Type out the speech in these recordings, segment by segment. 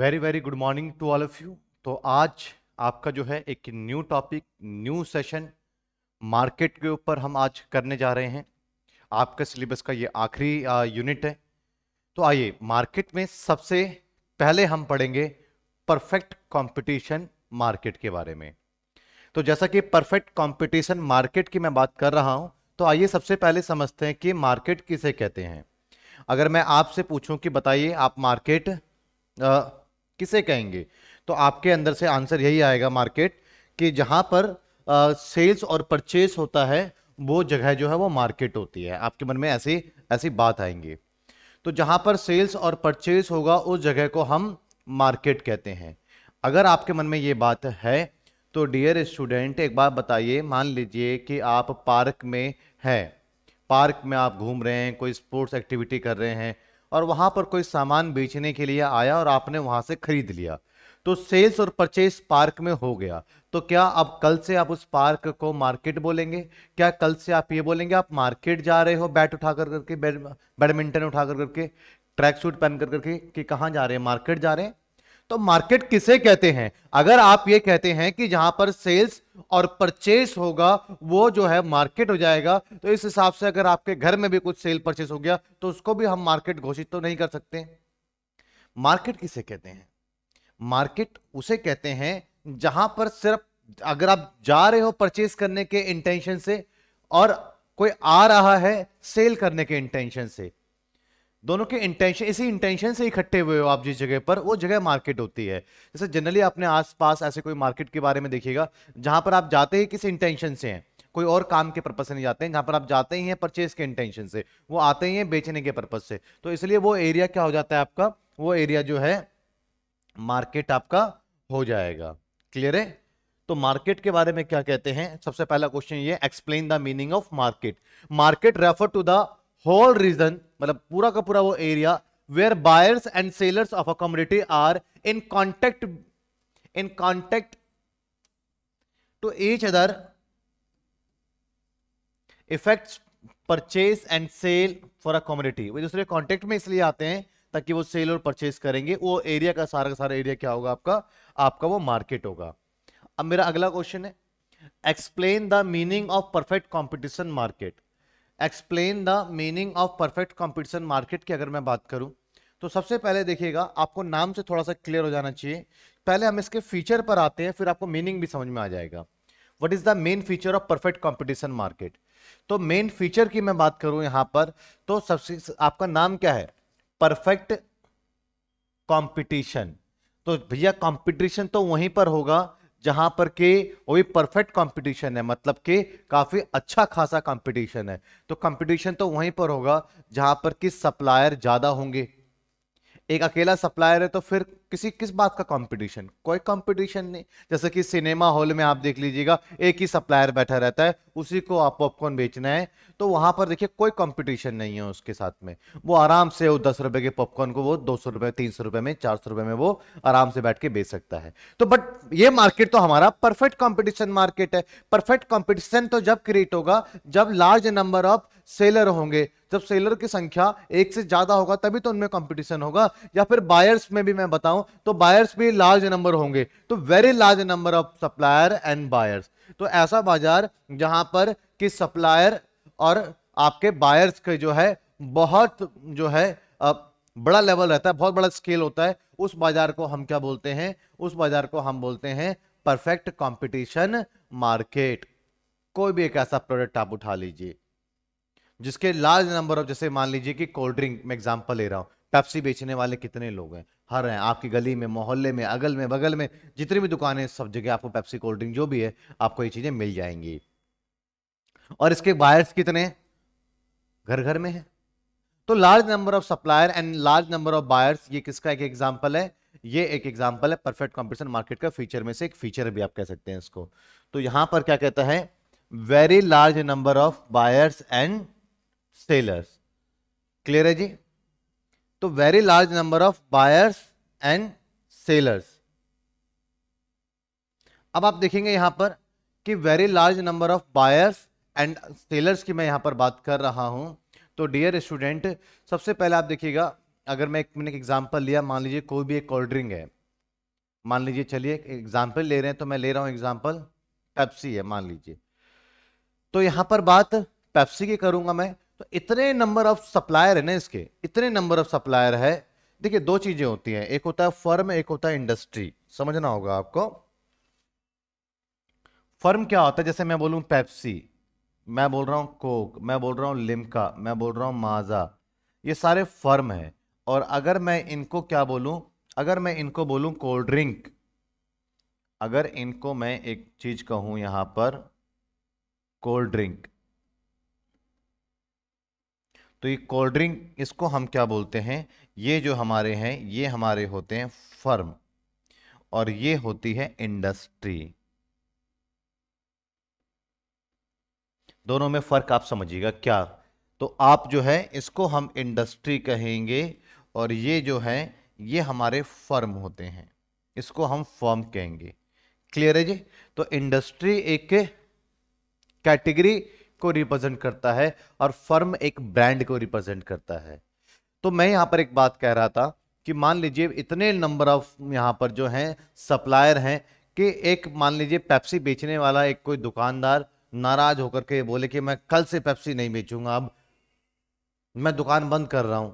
Very very good morning to all of you तो आज आपका जो है एक new topic new session market के ऊपर हम आज करने जा रहे हैं आपका सिलेबस का ये आखिरी यूनिट है तो आइए मार्केट में सबसे पहले हम पढ़ेंगे परफेक्ट कंपटीशन मार्केट के बारे में तो जैसा कि परफेक्ट कंपटीशन मार्केट की मैं बात कर रहा हूं तो आइए सबसे पहले समझते हैं कि मार्केट किसे कहते हैं अगर मैं आपसे पूछूं कि बताइए आप मार्केट किसे कहेंगे तो आपके अंदर से आंसर यही आएगा मार्केट कि जहां पर सेल्स और परचेस होता है वो जगह जो है वो मार्केट होती है आपके मन में ऐसी ऐसी बात आएंगी तो जहां पर सेल्स और परचेस होगा उस जगह को हम मार्केट कहते हैं अगर आपके मन में ये बात है तो डियर स्टूडेंट एक बार बताइए मान लीजिए कि आप पार्क में हैं पार्क में आप घूम रहे हैं कोई स्पोर्ट्स एक्टिविटी कर रहे हैं और वहाँ पर कोई सामान बेचने के लिए आया और आपने वहाँ से खरीद लिया तो सेल्स और परचेज पार्क में हो गया तो क्या अब कल से आप उस पार्क को मार्केट बोलेंगे क्या कल से आप ये बोलेंगे आप मार्केट जा रहे हो बैट उठा कर करके बैडमिंटन उठा कर करके ट्रैक सूट पहन कर करके कि कहाँ जा रहे हैं मार्केट जा रहे हैं तो मार्केट किसे कहते हैं अगर आप ये कहते हैं कि जहां पर सेल्स और परचेस होगा वो जो है मार्केट हो जाएगा तो इस हिसाब से अगर आपके घर में भी कुछ सेल परचेस हो गया तो उसको भी हम मार्केट घोषित तो नहीं कर सकते मार्केट किसे कहते हैं मार्केट उसे कहते हैं जहां पर सिर्फ अगर आप जा रहे हो परचेस करने के इंटेंशन से और कोई आ रहा है सेल करने के इंटेंशन से दोनों के इंटेंशन इसी इंटेंशन से इकट्ठे हुए हो आप जिस जगह पर वो जगह मार्केट होती है जैसे जनरली अपने आसपास ऐसे कोई मार्केट के बारे में देखिएगा जहां पर आप जाते हैं किस इंटेंशन से हैं कोई और काम के पर्पज से नहीं जाते हैं जहां पर आप जाते ही हैं परचेज के इंटेंशन से वो आते ही हैं बेचने के पर्पज से तो इसलिए वो एरिया क्या हो जाता है आपका वो एरिया जो है मार्केट आपका हो जाएगा क्लियर है तो मार्केट के बारे में क्या कहते हैं सबसे पहला क्वेश्चन ये explain the meaning of market market refer to the whole region मतलब पूरा का पूरा वो area where buyers and sellers of a community are in contact in contact to each other effect purchase and sale for a community वो दूसरे contact में इसलिए आते हैं ताकि वो सेल और परचेज करेंगे वो एरिया का सारा का सारा एरिया क्या होगा आपका आपका वो मार्केट होगा अब मेरा अगला क्वेश्चन है explain the meaning of perfect competition market explain the meaning of perfect competition market की अगर मैं बात करूं तो सबसे पहले देखिएगा आपको नाम से थोड़ा सा क्लियर हो जाना चाहिए पहले हम इसके फीचर पर आते हैं फिर आपको मीनिंग भी समझ में आ जाएगा what is the main feature of perfect competition market तो मेन फीचर की मैं बात करूं यहां पर तो सबसे आपका नाम क्या है परफेक्ट कॉम्पिटिशन तो भैया कॉम्पिटिशन तो वहीं पर होगा जहां पर के वो भी परफेक्ट कंपटीशन है मतलब कि काफी अच्छा खासा कंपटीशन है तो कंपटीशन तो वहीं पर होगा जहां पर कि सप्लायर ज्यादा होंगे एक अकेला सप्लायर है तो फिर किसी किस बात का कंपटीशन कोई कंपटीशन नहीं जैसे कि सिनेमा हॉल में आप देख लीजिएगा एक ही सप्लायर बैठा रहता है उसी को आप पॉपकॉर्न बेचना है तो वहां पर देखिए कोई कंपटीशन नहीं है उसके साथ में वो आराम से वो दस रुपए के पॉपकॉर्न को वो दो सौ रुपए तीन सौ रुपए में चार सौ रुपए में वो आराम से बैठ के बेच सकता है तो बट ये मार्केट तो हमारा परफेक्ट कॉम्पिटिशन मार्केट है परफेक्ट कॉम्पिटिशन तो जब क्रिएट होगा जब लार्ज नंबर ऑफ सेलर होंगे जब सेलर की संख्या एक से ज्यादा होगा तभी तो उनमें कंपटीशन होगा या फिर बायर्स में भी मैं बताऊं तो बायर्स भी लार्ज नंबर होंगे तो very large number of supplier and buyers तो ऐसा बाजार जहां पर कि सप्लायर और आपके बायर्स के जो है बहुत जो है बड़ा लेवल रहता है बहुत बड़ा स्केल होता है उस बाजार को हम क्या बोलते हैं उस बाजार को हम बोलते हैं परफेक्ट कंपटीशन मार्केट कोई भी एक ऐसा प्रोडक्ट आप उठा लीजिए जिसके लार्ज नंबर ऑफ जैसे मान लीजिए कि कोल्ड ड्रिंक में एग्जाम्पल ले रहा हूँ पेप्सी बेचने वाले कितने लोग हैं हर हैं आपकी गली में मोहल्ले में अगल में बगल में जितनी भी दुकानें सब जगह आपको पेप्सी कोल्ड ड्रिंक जो भी है आपको ये चीज़ें मिल जाएंगी और इसके बायर्स कितने घर घर में है तो large number of supplier and large number of buyers ये किसका एक एग्जाम्पल है ये एक एग्जाम्पल है परफेक्ट कॉम्पिटिशन मार्केट का फीचर में से एक फीचर भी आप कह सकते हैं इसको तो यहां पर क्या कहता है very large number of buyers and sellers clear है जी तो very large number of buyers and sellers अब आप देखेंगे यहां पर कि very large number of buyers and sellers की मैं यहां पर बात कर रहा हूं तो डियर स्टूडेंट सबसे पहले आप देखिएगा अगर मैं एक मैंने एक एग्जाम्पल लिया मान लीजिए कोई भी एक कोल्ड ड्रिंक है मान लीजिए चलिए एग्जाम्पल ले रहे हैं तो मैं ले रहा हूं एग्जाम्पल पेप्सी है मान लीजिए तो यहां पर बात पेप्सी की करूँगा मैं तो इतने नंबर ऑफ सप्लायर है ना इसके इतने नंबर ऑफ सप्लायर है देखिए दो चीजें होती हैं एक होता है फर्म एक होता है इंडस्ट्री समझना होगा आपको फर्म क्या होता है जैसे मैं बोलूं पेप्सी मैं बोल रहा हूं कोक मैं बोल रहा हूं लिमका मैं बोल रहा हूं माजा ये सारे फर्म है और अगर मैं इनको क्या बोलूं अगर मैं इनको बोलूं कोल्ड ड्रिंक अगर इनको मैं एक चीज कहूं यहां पर कोल्ड ड्रिंक तो ये कोल्ड ड्रिंक इसको हम क्या बोलते हैं ये जो हमारे हैं ये हमारे होते हैं फर्म और ये होती है इंडस्ट्री दोनों में फर्क आप समझिएगा क्या तो आप जो है इसको हम इंडस्ट्री कहेंगे और ये जो है ये हमारे फर्म होते हैं इसको हम फर्म कहेंगे क्लियर है जी तो इंडस्ट्री एक कैटेगरी को रिप्रेजेंट करता है और फर्म एक ब्रांड को रिप्रेजेंट करता है तो मैं यहाँ पर एक बात कह रहा था कि मान लीजिए इतने नंबर ऑफ यहाँ पर जो हैं सप्लायर हैं कि एक मान लीजिए पेप्सी बेचने वाला एक कोई दुकानदार नाराज होकर के बोले कि मैं कल से पेप्सी नहीं बेचूंगा अब मैं दुकान बंद कर रहा हूं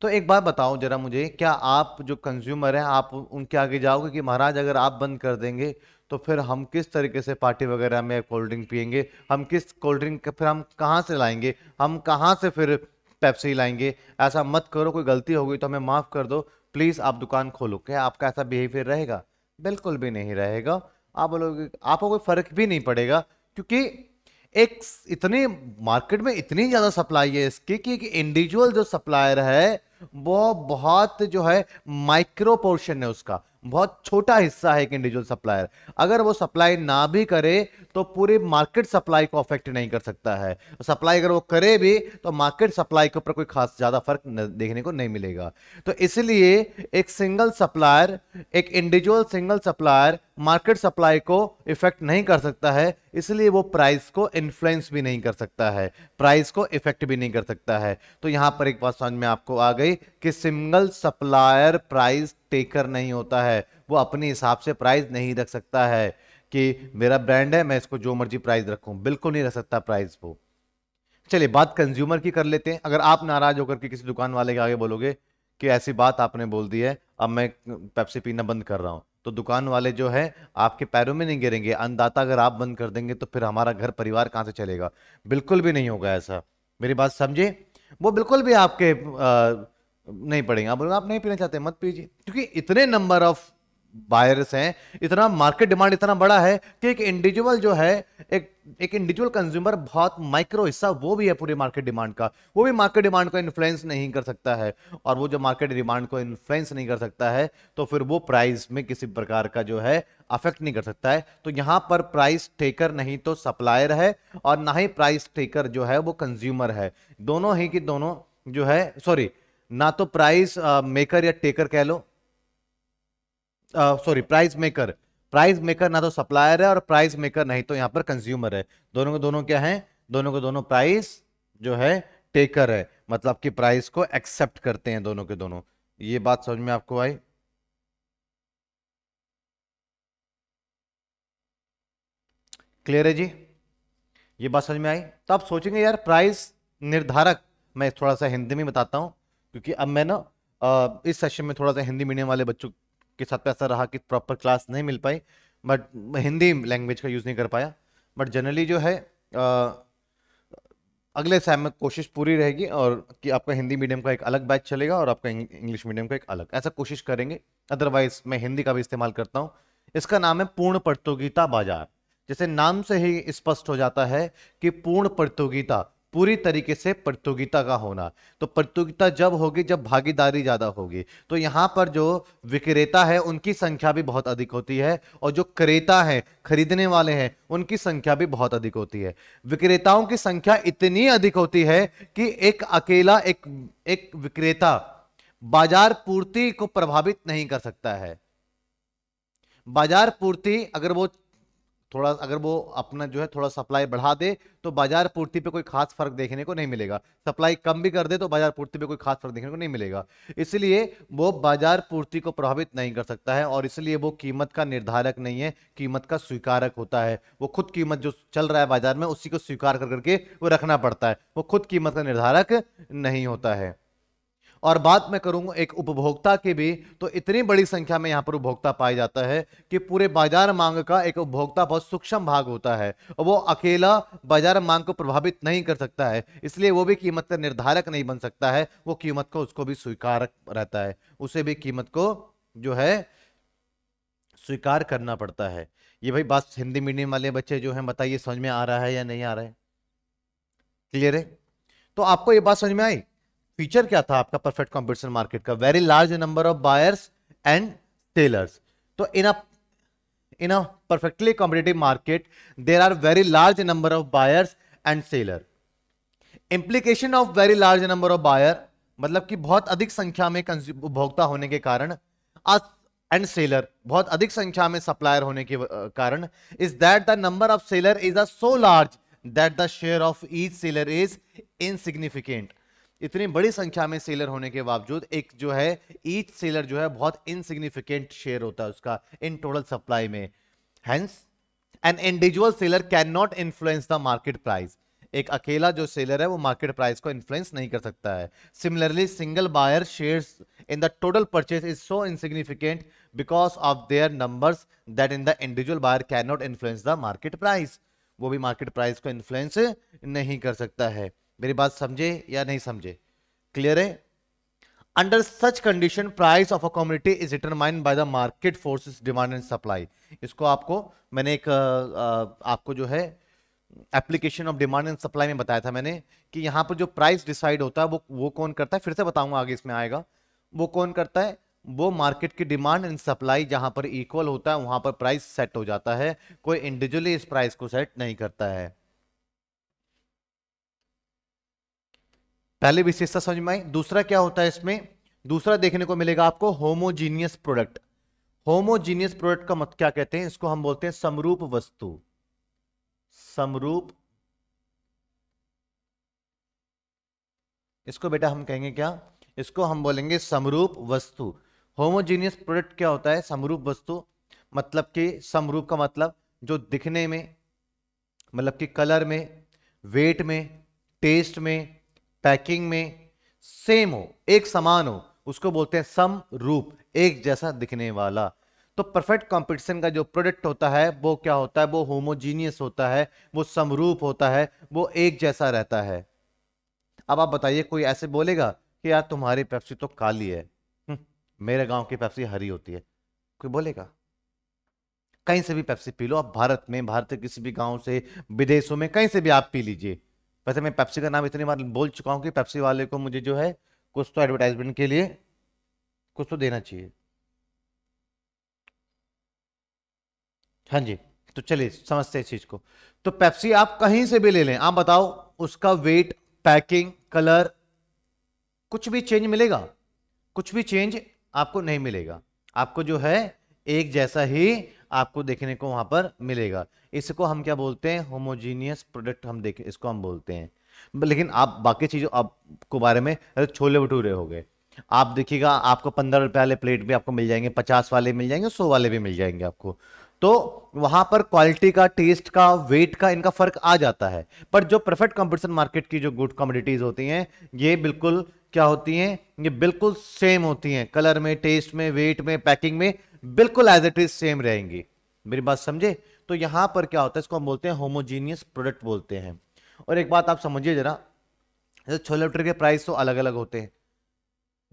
तो एक बार बताओ जरा मुझे क्या आप जो कंज्यूमर हैं आप उनके आगे जाओगे कि महाराज अगर आप बंद कर देंगे तो फिर हम किस तरीके से पार्टी वगैरह में कोल्ड ड्रिंक पियेंगे हम किस कोल्ड ड्रिंक फिर हम कहाँ से लाएंगे हम कहाँ से फिर पेप्सी लाएंगे ऐसा मत करो कोई गलती हो गई तो हमें माफ़ कर दो प्लीज़ आप दुकान खोलो क्या आपका ऐसा बिहेवियर रहेगा बिल्कुल भी नहीं रहेगा आप बोलोगे आपको कोई फ़र्क भी नहीं पड़ेगा क्योंकि एक इतने मार्केट में इतनी ज़्यादा सप्लाई है इसकी कि एक इंडिविजुअल जो सप्लायर है वो बहुत जो है माइक्रो पोर्शन है उसका बहुत छोटा हिस्सा है एक इंडिविजुअल सप्लायर अगर वो सप्लाई ना भी करे तो पूरे मार्केट सप्लाई को अफेक्ट नहीं कर सकता है सप्लाई अगर वो करे भी तो मार्केट सप्लाई के ऊपर कोई खास ज़्यादा फर्क देखने को नहीं मिलेगा तो इसलिए एक सिंगल सप्लायर एक individual single supplier market supply को इफेक्ट नहीं कर सकता है इसलिए वो प्राइस को इन्फ्लुएंस भी नहीं कर सकता है प्राइस को इफेक्ट भी नहीं कर सकता है तो यहां पर एक बात समझ में आपको आ गई कि सिंगल सप्लायर प्राइस टेकर नहीं होता है वो अपने हिसाब से प्राइस नहीं रख सकता है कि मेरा ब्रांड है मैं इसको जो मर्जी प्राइस रखू बिल्कुल नहीं रख सकता प्राइस वो चलिए बात कंज्यूमर की कर लेते हैं अगर आप नाराज होकर के किसी दुकान वाले के आगे बोलोगे कि ऐसी बात आपने बोल दी है अब मैं पेप्सी पीना बंद कर रहा हूं तो दुकान वाले जो है आपके पैरों में नहीं गिरेंगे अन्नदाता अगर आप बंद कर देंगे तो फिर हमारा घर परिवार कहाँ से चलेगा बिल्कुल भी नहीं होगा ऐसा मेरी बात समझे वो बिल्कुल भी आपके आ, नहीं पड़ेंगे आप आप नहीं पीना चाहते मत पीजिए क्योंकि इतने नंबर ऑफ बायर्स हैं इतना मार्केट डिमांड इतना बड़ा है कि एक इंडिविजुअल जो है एक एक इंडिविजुअल कंज्यूमर बहुत माइक्रो हिस्सा वो भी है पूरी मार्केट डिमांड का वो भी मार्केट डिमांड को इन्फ्लुएंस नहीं कर सकता है और वो जो मार्केट डिमांड को इन्फ्लुएंस नहीं कर सकता है तो फिर वो प्राइस में किसी प्रकार का जो है अफेक्ट नहीं कर सकता है तो यहाँ पर प्राइस टेकर नहीं तो सप्लायर है और ना ही प्राइस टेकर जो है वो कंज्यूमर है दोनों ही कि दोनों जो है सॉरी ना तो प्राइस मेकर या टेकर कह लो sorry price maker price maker ना तो सप्लायर है और प्राइस मेकर नहीं तो यहां पर कंज्यूमर है दोनों के दोनों क्या है दोनों के दोनों प्राइस जो है टेकर है मतलब कि प्राइस को एक्सेप्ट करते हैं दोनों के दोनों ये बात समझ में आपको आई क्लियर है जी ये बात समझ में आई तो आप सोचेंगे यार प्राइस निर्धारक मैं थोड़ा सा हिंदी में बताता हूं क्योंकि अब मैं ना इस सेशन में थोड़ा सा हिंदी मीडियम वाले बच्चों के साथ में ऐसा रहा कि प्रॉपर क्लास नहीं मिल पाई बट हिंदी लैंग्वेज का यूज़ नहीं कर पाया बट जनरली जो है आ, अगले सैम में कोशिश पूरी रहेगी और कि आपका हिंदी मीडियम का एक अलग बैच चलेगा और आपका इंग्लिश मीडियम का एक अलग ऐसा कोशिश करेंगे अदरवाइज मैं हिंदी का भी इस्तेमाल करता हूँ इसका नाम है पूर्ण प्रतियोगिता बाजार जैसे नाम से ही स्पष्ट हो जाता है कि पूर्ण प्रतियोगिता पूरी तरीके से प्रतियोगिता का होना तो प्रतियोगिता जब होगी जब भागीदारी ज़्यादा होगी तो यहाँ पर जो विक्रेता है उनकी संख्या भी बहुत अधिक होती है और जो क्रेता है खरीदने वाले हैं उनकी संख्या भी बहुत अधिक होती है विक्रेताओं की संख्या इतनी अधिक होती है कि एक अकेला एक एक विक्रेता बाजार पूर्ति को प्रभावित नहीं कर सकता है बाजार पूर्ति अगर वो थोड़ा अगर वो अपना जो है थोड़ा सप्लाई बढ़ा दे तो बाजार पूर्ति पे कोई खास फर्क देखने को नहीं मिलेगा सप्लाई कम भी कर दे तो बाजार पूर्ति पे कोई खास फर्क देखने को नहीं मिलेगा इसलिए वो बाजार पूर्ति को प्रभावित नहीं कर सकता है और इसलिए वो कीमत का निर्धारक नहीं है कीमत का स्वीकारक होता है वो खुद कीमत जो चल रहा है बाजार में उसी को स्वीकार कर करके वो रखना पड़ता है वो खुद कीमत का निर्धारक नहीं होता है और बात मैं करूंगा एक उपभोक्ता की भी तो इतनी बड़ी संख्या में यहाँ पर उपभोक्ता पाया जाता है कि पूरे बाजार मांग का एक उपभोक्ता बहुत सूक्ष्म भाग होता है और वो अकेला बाजार मांग को प्रभावित नहीं कर सकता है इसलिए वो भी कीमत का निर्धारक नहीं बन सकता है वो कीमत को उसको भी स्वीकार रहता है उसे भी कीमत को जो है स्वीकार करना पड़ता है ये भाई बात हिंदी मीडियम वाले बच्चे जो हैं बताइए समझ में आ रहा है या नहीं आ रहा है क्लियर है तो आपको ये बात समझ में आई फीचर क्या था आपका परफेक्ट कॉम्पिटिशन मार्केट का very large number of buyers and sellers तो in in a perfectly competitive market there are very large number of buyers and seller implication of very large number of buyer मतलब कि बहुत अधिक संख्या में उपभोक्ता होने के कारण एंड सेलर बहुत अधिक संख्या में सप्लायर होने के कारण is that the number of seller is a so large that the share of each seller is insignificant इतनी बड़ी संख्या में सेलर होने के बावजूद एक जो है ईच सेलर जो है बहुत इनसिग्निफिकेंट शेयर होता है उसका इन टोटल सप्लाई में hence an individual seller can not influence the market price एक अकेला जो सेलर है वो मार्केट प्राइस को इन्फ्लुएंस नहीं कर सकता है similarly single buyer shares in the total purchase is so insignificant because of their numbers that in the individual buyer can not influence the market price वो भी मार्केट प्राइस को influence नहीं कर सकता है मेरी बात समझे या नहीं समझे क्लियर है under such condition price of a commodity is determined by the market forces demand and supply इसको आपको मैंने एक आपको जो है application of demand and supply में बताया था मैंने कि यहाँ पर जो प्राइस डिसाइड होता है वो वो कौन करता है फिर से बताऊंगा आगे इसमें आएगा वो कौन करता है वो मार्केट की डिमांड एंड सप्लाई जहां पर इक्वल होता है वहां पर प्राइस सेट हो जाता है कोई इंडिविजुअली इस प्राइस को सेट नहीं करता है पहले विशेषता समझ में आई दूसरा क्या होता है इसमें दूसरा देखने को मिलेगा आपको होमोजीनियस प्रोडक्ट होमोजीनियस प्रोडक्ट का मत क्या कहते हैं इसको हम बोलते हैं समरूप वस्तु समरूप इसको बेटा हम कहेंगे क्या इसको हम बोलेंगे समरूप वस्तु होमोजीनियस प्रोडक्ट क्या होता है समरूप वस्तु मतलब कि समरूप का मतलब जो दिखने में मतलब कि कलर में वेट में टेस्ट में पैकिंग में सेम हो एक समान हो उसको बोलते हैं सम रूप एक जैसा दिखने वाला तो परफेक्ट कंपटीशन का जो प्रोडक्ट होता है वो क्या होता है वो होमोजीनियस होता है वो समरूप होता है वो एक जैसा रहता है अब आप बताइए कोई ऐसे बोलेगा कि यार तुम्हारी पेप्सी तो काली है हम्म, मेरे गांव की पेप्सी हरी होती है कोई बोलेगा कहीं से भी पेप्सी पी लो आप भारत में भारत के किसी भी गांव से विदेशों में कहीं से भी आप पी लीजिए वैसे मैं पेप्सी का नाम इतनी बार बोल चुका हूँ कि पेप्सी वाले को मुझे जो है कुछ तो एडवर्टाइजमेंट के लिए कुछ तो देना चाहिए हाँ जी तो चलिए समझते हैं चीज को तो पेप्सी आप कहीं से भी ले लें आप बताओ उसका वेट पैकिंग कलर कुछ भी चेंज मिलेगा कुछ भी चेंज आपको नहीं मिलेगा आपको जो है एक जैसा ही आपको देखने को वहाँ पर मिलेगा इसको हम क्या बोलते हैं होमोजीनियस प्रोडक्ट हम देखें इसको हम बोलते हैं लेकिन आप बाकी चीज़ों आपको बारे में छोले भटूरे हो गए आप देखिएगा आपको पंद्रह रुपये वाले प्लेट भी आपको मिल जाएंगे पचास वाले मिल जाएंगे सौ वाले भी मिल जाएंगे आपको तो वहां पर क्वालिटी का टेस्ट का वेट का इनका फर्क आ जाता है पर जो परफेक्ट कॉम्पिटिशन मार्केट की जो गुड कॉमोडिटीज होती हैं ये बिल्कुल क्या होती हैं ये बिल्कुल सेम होती हैं कलर में टेस्ट में वेट में पैकिंग में बिल्कुल एज इट इज सेम रहेंगी मेरी बात समझे तो यहां पर क्या होता है इसको हम बोलते हैं होमोजीनियस प्रोडक्ट बोलते हैं और एक बात आप समझिए जरा छोले भटूरे के प्राइस तो अलग अलग होते हैं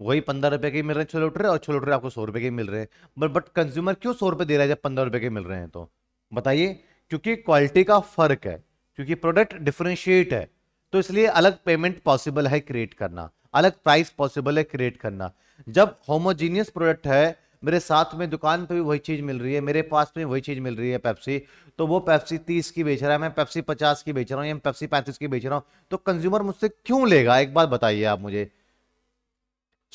वही पंद्रह रुपए के मिल रहे हैं छोले भटूरे और छोले भटूरे आपको सौ रुपए के मिल रहे हैं बट बट कंज्यूमर क्यों सौ रुपए दे रहा है जब पंद्रह रुपए के मिल रहे हैं तो बताइए क्योंकि क्वालिटी का फर्क है क्योंकि प्रोडक्ट डिफ्रेंशिएट है तो इसलिए अलग पेमेंट पॉसिबल है क्रिएट करना अलग प्राइस पॉसिबल है क्रिएट करना जब होमोजीनियस प्रोडक्ट है मेरे साथ में दुकान पे भी वही चीज़ मिल रही है मेरे पास में वही चीज़ मिल रही है पेप्सी तो वो पेप्सी तीस की बेच रहा है मैं पेप्सी पचास की बेच रहा हूँ या पेप्सी पैंतीस की बेच रहा हूँ तो कंज्यूमर मुझसे क्यों लेगा एक बात बताइए आप मुझे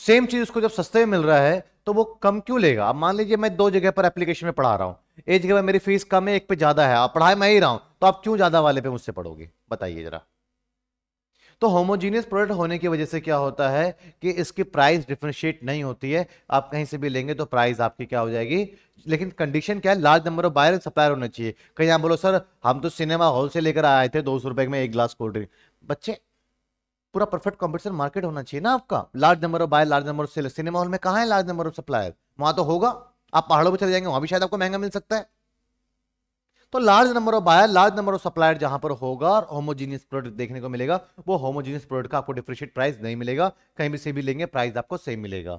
सेम चीज़ उसको जब सस्ते में मिल रहा है तो वो कम क्यों लेगा अब मान लीजिए मैं दो जगह पर एप्लीकेशन में पढ़ा रहा हूँ एक जगह मेरी फीस कम है एक पे ज़्यादा है आप पढ़ाए मैं ही रहा हूँ तो आप क्यों ज़्यादा वाले पे मुझसे पढ़ोगे बताइए जरा तो होमोजीनियस प्रोडक्ट होने की वजह से क्या होता है कि इसकी प्राइस डिफ्रेंशिएट नहीं होती है आप कहीं से भी लेंगे तो प्राइस आपकी क्या हो जाएगी लेकिन कंडीशन क्या है large number of buyer supplier होना चाहिए कहीं आप बोलो सर हम तो सिनेमा हॉल से लेकर आए थे दो सौ रुपए में एक ग्लास कोल्ड ड्रिंक बच्चे पूरा परफेक्ट कॉम्पिटिशन मार्केट होना चाहिए ना आपका large number of buyer large number of cinema hall में कहा है लार्ज नंबर ऑफ सप्लायर वहां तो होगा आप पहाड़ों पर चले जाएंगे वहां भी शायद आपको महंगा मिल सकता है तो large number of buyer large number of supplier जहां पर होगा और होमोजीनियस प्रोडक्ट देखने को मिलेगा वो होमोजीनियस प्रोडक्ट का आपको डिफ्रिशिएट प्राइस नहीं मिलेगा कहीं भी से भी लेंगे प्राइस आपको सेम मिलेगा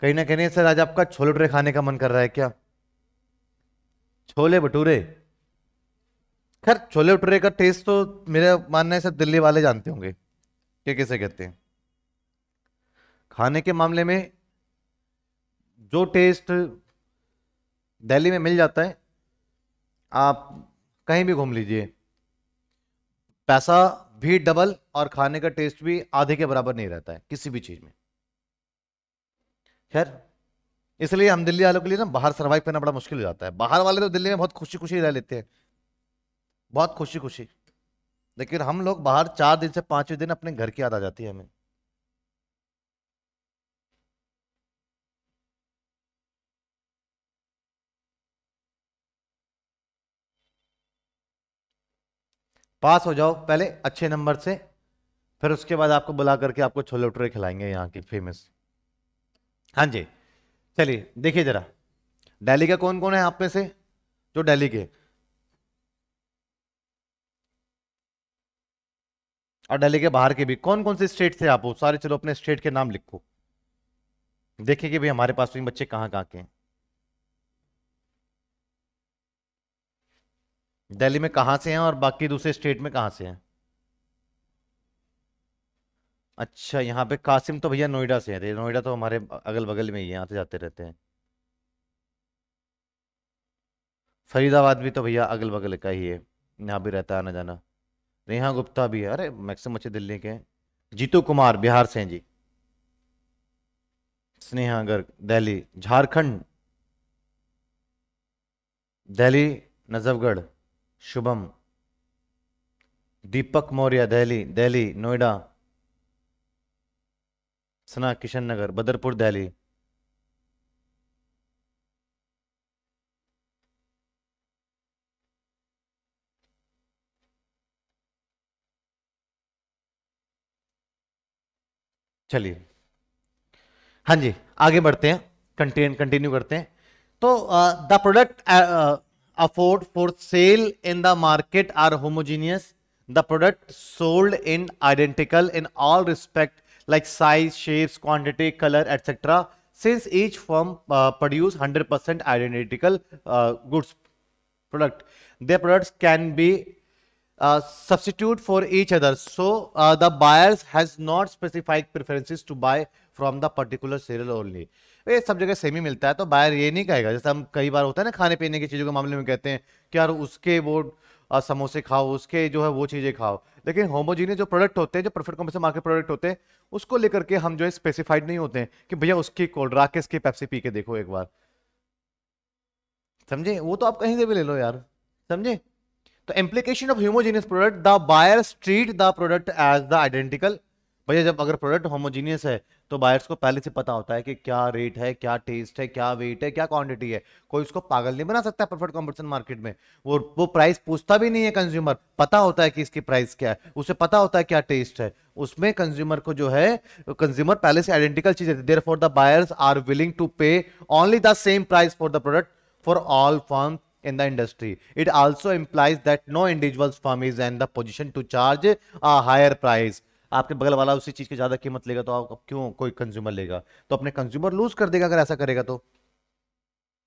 कहीं ना कहीं सर आज आपका छोले भटूरे खाने का मन कर रहा है क्या छोले भटूरे खैर छोले भटूरे का टेस्ट तो मेरा मानना है सर दिल्ली वाले जानते होंगे क्या कैसे कहते हैं खाने के मामले में जो टेस्ट दिल्ली में मिल जाता है आप कहीं भी घूम लीजिए पैसा भी डबल और खाने का टेस्ट भी आधे के बराबर नहीं रहता है किसी भी चीज़ में खैर इसलिए हम दिल्ली वालों के लिए ना बाहर सर्वाइव करना बड़ा मुश्किल हो जाता है बाहर वाले तो दिल्ली में बहुत खुशी खुशी रह लेते हैं बहुत खुशी खुशी लेकिन हम लोग बाहर चार दिन से पांचवें दिन अपने घर की याद आ जाती है हमें पास हो जाओ पहले अच्छे नंबर से फिर उसके बाद आपको बुला करके आपको छोले भटूरे खिलाएंगे यहाँ की फेमस हाँ जी चलिए देखिए जरा दिल्ली का कौन कौन है आप में से जो दिल्ली के और दिल्ली के बाहर के भी कौन कौन से स्टेट से आप हो सारे चलो अपने स्टेट के नाम लिखो देखिए कि भाई हमारे पास भी बच्चे कहाँ कहाँ के हैं दिल्ली में कहाँ से हैं और बाकी दूसरे स्टेट में कहाँ से हैं अच्छा यहाँ पे कासिम तो भैया नोएडा से हैं नोएडा तो हमारे अगल बगल में ही है आते तो जाते रहते हैं फरीदाबाद भी तो भैया अगल बगल का ही है यहाँ भी रहता है आना जाना रेहा गुप्ता भी है अरे मैक्सिम अच्छे दिल्ली के हैं जीतू कुमार बिहार से हैं जी स्नेहा गर्ग दिल्ली झारखंड दिल्ली नजफगढ़ शुभम दीपक मौर्य दिल्ली दिल्ली नोएडा सना किशन नगर बदरपुर दिल्ली चलिए हाँ जी आगे बढ़ते हैं कंटेन कंटिन्यू करते हैं तो the product afford for sale in the market are homogeneous. The product sold in identical in all respect like size, shapes, quantity, color, etc. Since each firm uh, produce 100% identical uh, goods product, their products can be uh, substitute for each other. So uh, the buyers has not specified preferences to buy from the particular serial only. तो ये सब जगह same ही मिलता है तो buyer ये नहीं कहेगा जैसे हम कई बार होता है ना खाने पीने की चीज़ों के मामले में कहते हैं कि यार उसके वो समोसे खाओ उसके जो है वो चीज़ें खाओ लेकिन होमोजीनियस जो प्रोडक्ट होते हैं जो प्रोफिट कॉम्पिटिशन मार्केट प्रोडक्ट होते हैं उसको लेकर के हम जो है स्पेसिफाइड नहीं होते हैं कि भैया उसकी कोल्ड राकेश की पेप्सी पी के देखो एक बार समझे वो तो आप कहीं से भी ले लो यार समझे तो implication of homogeneous product the buyer treat the product as the identical भैया जब अगर प्रोडक्ट होमोजीनियस है तो बायर्स को पहले से पता होता है कि क्या रेट है क्या टेस्ट है क्या वेट है क्या क्वांटिटी है कोई उसको पागल नहीं बना सकता परफेक्ट कॉम्पिटिशन मार्केट में वो वो प्राइस पूछता भी नहीं है कंज्यूमर पता होता है कि इसकी प्राइस क्या है उसे पता होता है क्या टेस्ट है उसमें कंज्यूमर को जो है कंज्यूमर पहले से आइडेंटिकल चीज है therefore the buyers are willing to pay only the same price for the product for all firm in the industry it also implies that no individual firm is in the position to charge a higher price. आपके बगल वाला उसी चीज़ की ज़्यादा कीमत लेगा तो आप क्यों कोई कंज्यूमर लेगा तो अपने कंज्यूमर लूज कर देगा अगर ऐसा करेगा तो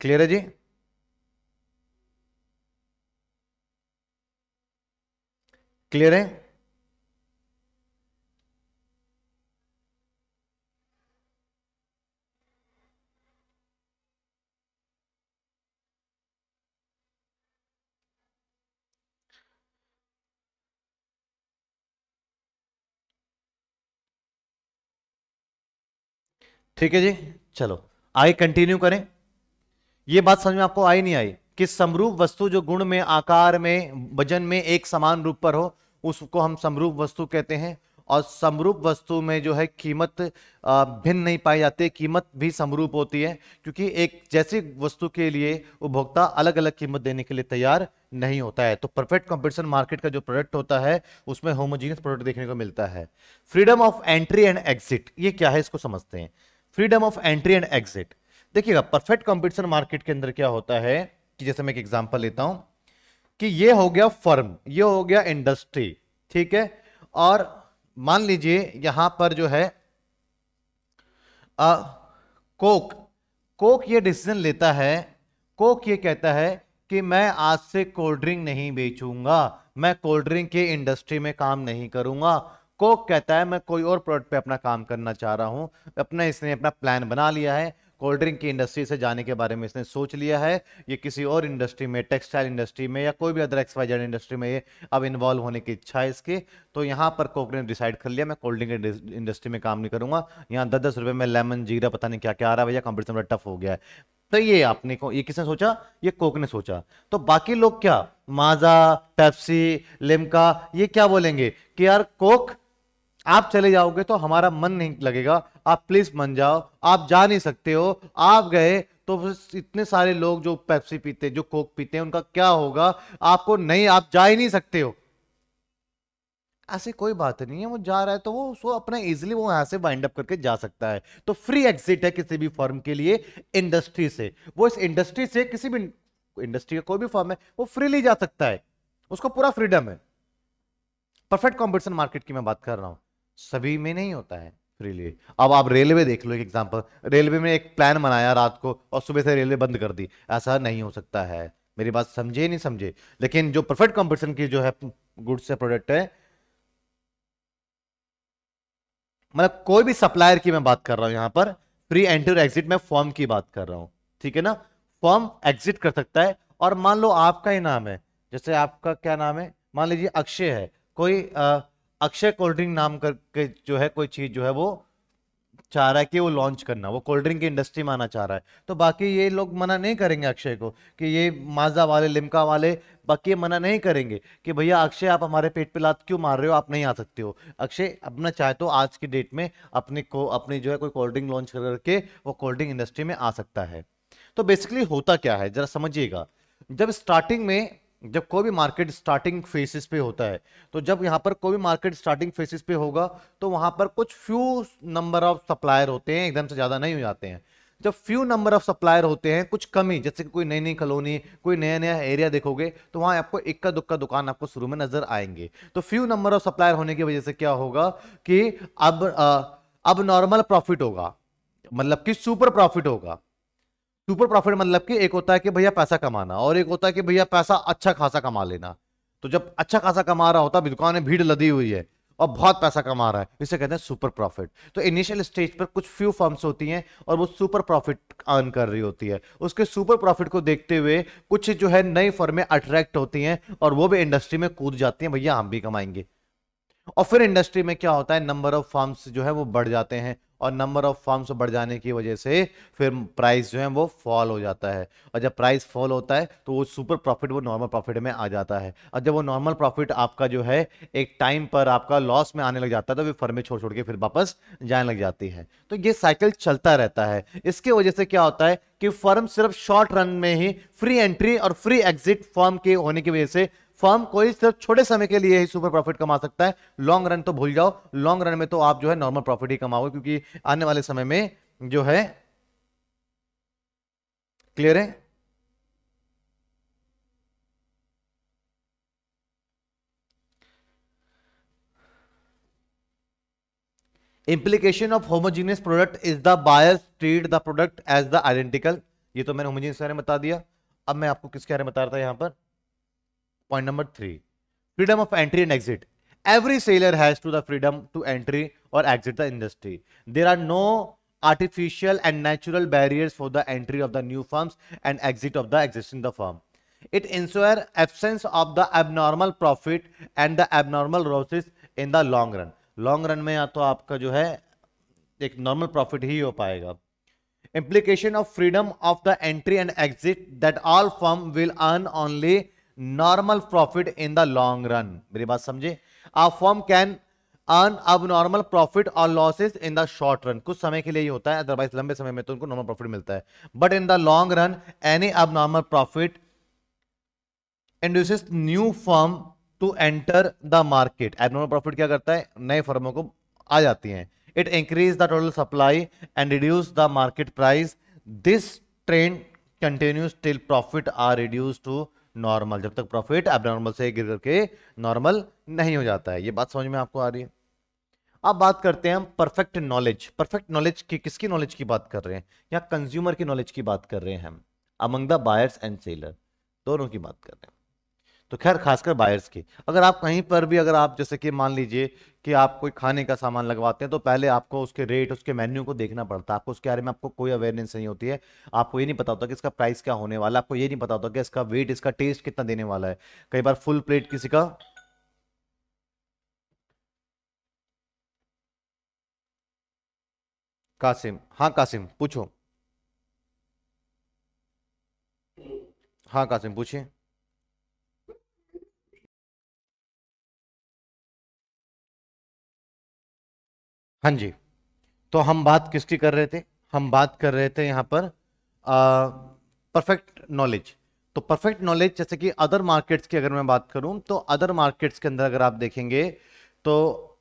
क्लियर है जी क्लियर है ठीक है जी चलो आगे कंटिन्यू करें यह बात समझ में आपको आई नहीं आई कि समरूप वस्तु जो गुण में आकार में वजन में एक समान रूप पर हो उसको हम समरूप वस्तु कहते हैं और समरूप वस्तु में जो है कीमत भिन्न नहीं पाई जाती कीमत भी समरूप होती है क्योंकि एक जैसी वस्तु के लिए उपभोक्ता अलग अलग कीमत देने के लिए तैयार नहीं होता है तो परफेक्ट कंपटीशन मार्केट का जो प्रोडक्ट होता है उसमें होमोजीनियस प्रोडक्ट देखने को मिलता है freedom of entry and exit ये क्या है इसको समझते हैं freedom of entry and exit देखिएगा परफेक्ट कॉम्पिटिशन मार्केट के अंदर क्या होता है कि जैसे मैं एक एग्जाम्पल लेता हूं कि ये हो गया फर्म ये हो गया इंडस्ट्री ठीक है और मान लीजिए यहां पर जो है आ, कोक कोक ये डिसीजन लेता है कोक ये कहता है कि मैं आज से कोल्ड ड्रिंक नहीं बेचूंगा मैं कोल्ड ड्रिंक के इंडस्ट्री में काम नहीं करूंगा कोक कहता है मैं कोई और प्रोडक्ट पे अपना काम करना चाह रहा हूँ अपना इसने अपना प्लान बना लिया है कोल्ड ड्रिंक की इंडस्ट्री से जाने के बारे में इसने सोच लिया है ये किसी और इंडस्ट्री में टेक्सटाइल इंडस्ट्री में या कोई भी अदर एक्सपाइजर इंडस्ट्री में ये अब इन्वॉल्व होने की इच्छा है इसकी तो यहाँ पर कोक ने डिसाइड कर लिया मैं कोल्ड ड्रिंक इंडस्ट्री में काम नहीं करूँगा यहाँ दस दस रुपये में लेमन जीरा पता नहीं क्या क्या आ रहा है भैया कंपटीशन बड़ा टफ हो गया है तो ये आपने को ये किसने सोचा ये कोक ने सोचा तो बाकी लोग क्या माजा पेप्सी लिमका ये क्या बोलेंगे कि यार कोक आप चले जाओगे तो हमारा मन नहीं लगेगा आप प्लीज मन जाओ आप जा नहीं सकते हो आप गए तो इतने सारे लोग जो पेप्सी पीते जो कोक पीते हैं उनका क्या होगा आपको नहीं आप जा ही नहीं सकते हो ऐसे कोई बात नहीं है वो जा रहा है तो वो उसको अपना इजिली वो यहां से वाइंड अप करके जा सकता है तो फ्री एग्जिट है किसी भी फॉर्म के लिए इंडस्ट्री से वो इस इंडस्ट्री से किसी भी इंडस्ट्री का कोई भी फॉर्म है वो फ्रीली जा सकता है उसको पूरा फ्रीडम है परफेक्ट कॉम्पिटिशन मार्केट की मैं बात कर रहा हूं सभी में नहीं होता है फ्रीली अब आप रेलवे देख लो एक एग्जांपल रेलवे में एक प्लान बनाया रात को और सुबह से रेलवे बंद कर दी ऐसा नहीं हो सकता है मेरी बात समझे नहीं समझे लेकिन जो परफेक्ट कॉम्पिटिशन की जो है गुड्स या प्रोडक्ट है मतलब कोई भी सप्लायर की मैं बात कर रहा हूं यहां पर फ्री और एग्जिट में फॉर्म की बात कर रहा हूँ ठीक है ना फॉर्म एग्जिट कर सकता है और मान लो आपका ही नाम है जैसे आपका क्या नाम है मान लीजिए अक्षय है कोई आ, अक्षय कोल्ड ड्रिंक नाम करके जो है कोई चीज जो है वो चाह रहा है कि वो लॉन्च करना वो कोल्ड ड्रिंक की इंडस्ट्री में आना चाह रहा है तो बाकी ये लोग मना नहीं करेंगे अक्षय को कि ये माजा वाले लिमका वाले बाकी ये मना नहीं करेंगे कि भैया अक्षय आप हमारे पेट पे लात क्यों मार रहे हो आप नहीं आ सकते हो अक्षय अपना चाहे तो आज की डेट में अपने को अपनी जो है कोई कोल्ड ड्रिंक लॉन्च करके वो कोल्ड ड्रिंक इंडस्ट्री में आ सकता है तो बेसिकली होता क्या है जरा समझिएगा जब स्टार्टिंग में जब कोई भी मार्केट स्टार्टिंग फेसिस पे होता है तो जब यहाँ पर कोई भी मार्केट स्टार्टिंग फेसिस पे होगा तो वहाँ पर कुछ फ्यू नंबर ऑफ सप्लायर होते हैं एकदम से ज़्यादा नहीं हो जाते हैं जब फ्यू नंबर ऑफ सप्लायर होते हैं कुछ कमी जैसे कि कोई नई नई कॉलोनी कोई नया नया एरिया देखोगे तो वहाँ आपको इक्का दुक्का दुकान आपको शुरू में नजर आएंगे तो फ्यू नंबर ऑफ सप्लायर होने की वजह से क्या होगा कि अब आ, अब नॉर्मल प्रॉफिट होगा मतलब कि सुपर प्रॉफिट होगा सुपर प्रॉफिट मतलब कि एक होता है कि भैया पैसा कमाना और एक होता है कि भैया पैसा अच्छा खासा कमा लेना तो जब अच्छा खासा कमा रहा होता है दुकान में भीड़ लदी हुई है और बहुत पैसा कमा रहा है इसे कहते हैं सुपर प्रॉफिट तो इनिशियल स्टेज पर कुछ फ्यू फर्म्स होती हैं और वो सुपर प्रॉफिट अर्न कर रही होती है उसके सुपर प्रॉफिट को देखते हुए कुछ जो है नई फर्में अट्रैक्ट होती हैं और वो भी इंडस्ट्री में कूद जाती हैं भैया हम भी कमाएंगे और फिर इंडस्ट्री में क्या होता है नंबर ऑफ फार्म्स जो है वो बढ़ जाते हैं और नंबर ऑफ फार्म्स बढ़ जाने की वजह से फिर प्राइस जो है वो फॉल हो जाता है और जब प्राइस फॉल होता है तो वो सुपर प्रॉफिट वो नॉर्मल प्रॉफिट में आ जाता है और जब वो नॉर्मल प्रॉफिट आपका जो है एक टाइम पर आपका लॉस में आने लग जाता है तो फिर फर्में छोड़ छोड़ के फिर वापस जाने लग जाती है तो ये साइकिल चलता रहता है इसके वजह से क्या होता है कि फर्म सिर्फ शॉर्ट रन में ही फ्री एंट्री और फ्री एग्जिट फॉर्म के होने की वजह से फर्म कोई सिर्फ छोटे समय के लिए ही सुपर प्रॉफिट कमा सकता है लॉन्ग रन तो भूल जाओ लॉन्ग रन में तो आप जो है नॉर्मल प्रॉफिट ही कमाओगे क्योंकि आने वाले समय में जो है क्लियर है implication of homogeneous product is the buyers treat the product as the identical ये तो मैंने होमोजीनियस बारे में बता दिया अब मैं आपको किसके बारे में बता रहा था यहां पर Point number three, freedom of entry and exit. Every sailor has to the freedom to entry or exit the industry. There are no artificial and natural barriers for the entry of the new firms and exit of the existing the firm. It ensures absence of the abnormal profit and the abnormal losses in the long run. Long run में या तो आपका जो है एक normal profit ही हो पाएगा implication of freedom of the entry and exit that all firm will earn only normal profit in the long run मेरी बात समझे a firm can earn abnormal profit और losses in the short run कुछ समय के लिए ही होता है अदरवाइज लंबे समय में तो उनको नॉर्मल प्रॉफिट मिलता है but in the long run any abnormal profit induces new firm to enter the market abnormal profit क्या करता है नए फर्मों को आ जाती हैं it increase the total supply and reduce the market price this trend continues till profit are reduce to normal जब तक प्रॉफिट एबनॉर्मल से गिर करके नॉर्मल नहीं हो जाता है ये बात समझ में आपको आ रही है अब बात करते हैं हम परफेक्ट नॉलेज परफेक्ट नॉलेज की किसकी नॉलेज की बात कर रहे हैं या कंज्यूमर की नॉलेज की बात कर रहे हैं हम among the buyers and seller दोनों की बात कर रहे हैं तो खैर खासकर बायर्स की अगर आप कहीं पर भी अगर आप जैसे कि मान लीजिए कि आप कोई खाने का सामान लगवाते हैं तो पहले आपको उसके रेट उसके मेन्यू को देखना पड़ता है आपको उसके बारे में आपको कोई अवेयरनेस नहीं होती है आपको ये नहीं पता होता कि इसका प्राइस क्या होने वाला है आपको ये नहीं पता होता कि इसका वेट इसका टेस्ट कितना देने वाला है कई बार फुल प्लेट किसी का कासिम हाँ कासिम पूछो हाँ कासिम पूछिए हाँ जी तो हम बात किसकी कर रहे थे हम बात कर रहे थे यहाँ पर परफेक्ट नॉलेज तो परफेक्ट नॉलेज जैसे कि अदर मार्केट्स की अगर मैं बात करूँ तो अदर मार्केट्स के अंदर अगर आप देखेंगे तो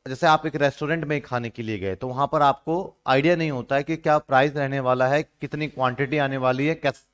जैसे आप एक रेस्टोरेंट में खाने के लिए गए तो वहाँ पर आपको आइडिया नहीं होता है कि क्या प्राइस रहने वाला है कितनी क्वांटिटी आने वाली है कैसे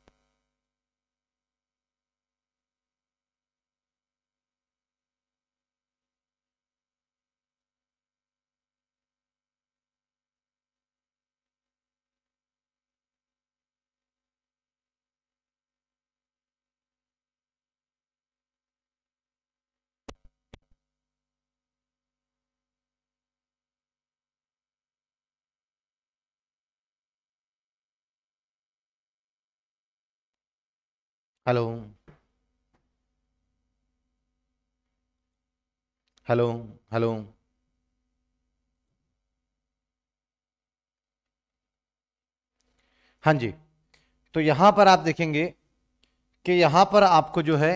हेलो हेलो हेलो हाँ जी तो यहां पर आप देखेंगे कि यहां पर आपको जो है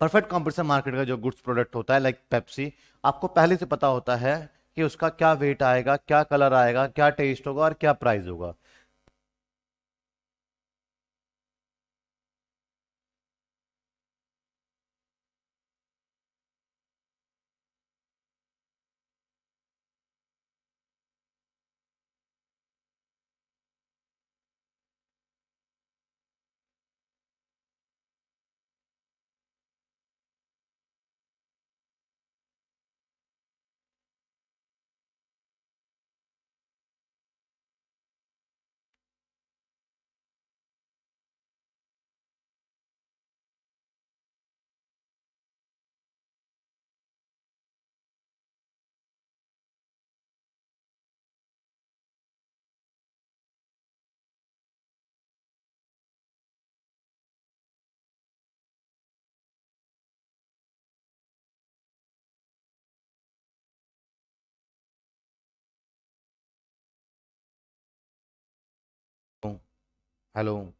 परफेक्ट कॉम्पिटिशन मार्केट का जो गुड्स प्रोडक्ट होता है लाइक पेप्सी आपको पहले से पता होता है कि उसका क्या वेट आएगा क्या कलर आएगा क्या टेस्ट होगा और क्या प्राइस होगा Hello.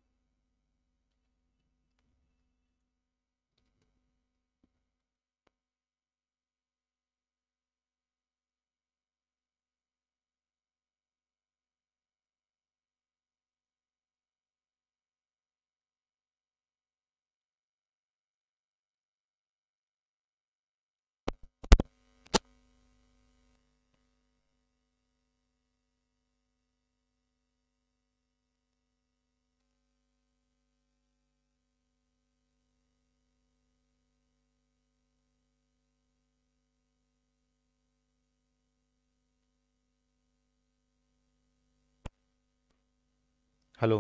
हेलो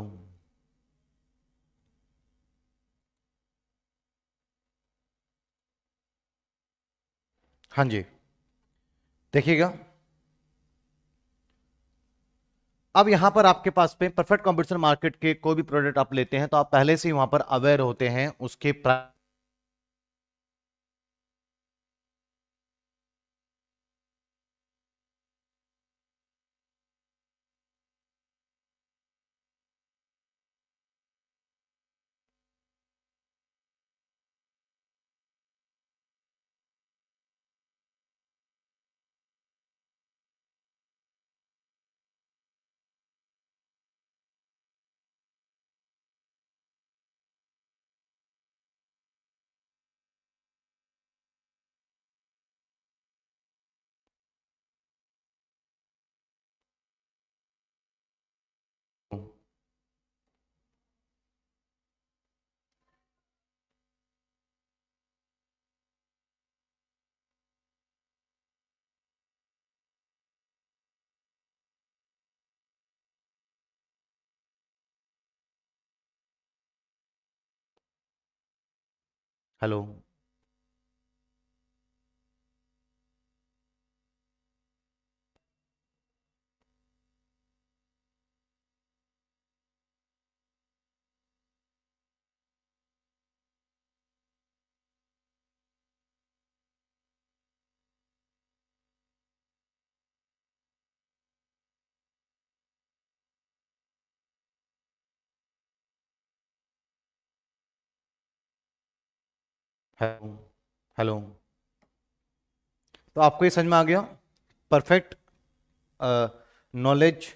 हाँ जी देखिएगा अब यहां पर आपके पास पे परफेक्ट कॉम्पिटिशन मार्केट के कोई भी प्रोडक्ट आप लेते हैं तो आप पहले से ही वहां पर अवेयर होते हैं उसके प्राइस Hello हेलो हेलो तो आपको ये समझ में आ गया परफेक्ट नॉलेज uh,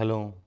Hello